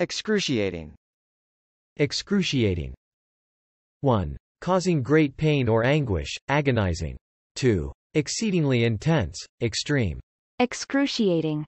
Excruciating. Excruciating. 1. Causing great pain or anguish, agonizing. 2. Exceedingly intense, extreme. Excruciating.